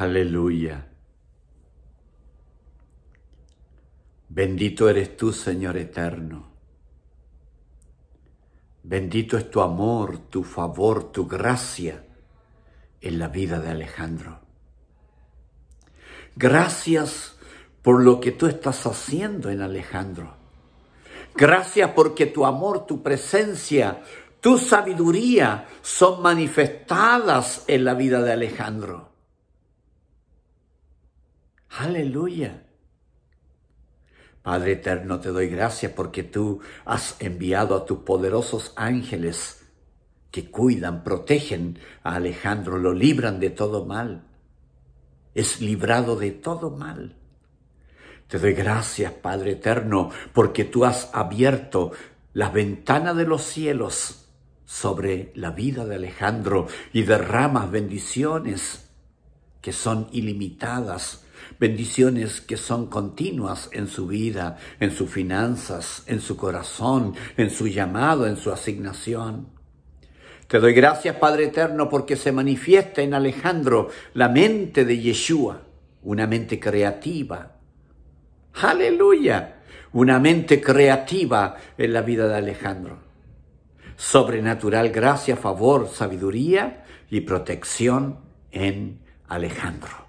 Aleluya. Bendito eres tú, Señor eterno. Bendito es tu amor, tu favor, tu gracia en la vida de Alejandro. Gracias por lo que tú estás haciendo en Alejandro. Gracias porque tu amor, tu presencia, tu sabiduría son manifestadas en la vida de Alejandro. Aleluya. Padre eterno, te doy gracias porque tú has enviado a tus poderosos ángeles que cuidan, protegen a Alejandro, lo libran de todo mal. Es librado de todo mal. Te doy gracias, Padre eterno, porque tú has abierto la ventana de los cielos sobre la vida de Alejandro y derramas bendiciones que son ilimitadas bendiciones que son continuas en su vida, en sus finanzas, en su corazón, en su llamado, en su asignación. Te doy gracias, Padre Eterno, porque se manifiesta en Alejandro la mente de Yeshua, una mente creativa. Aleluya, una mente creativa en la vida de Alejandro. Sobrenatural gracia, favor, sabiduría y protección en Alejandro.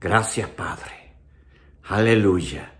Gracias, Padre. Aleluya.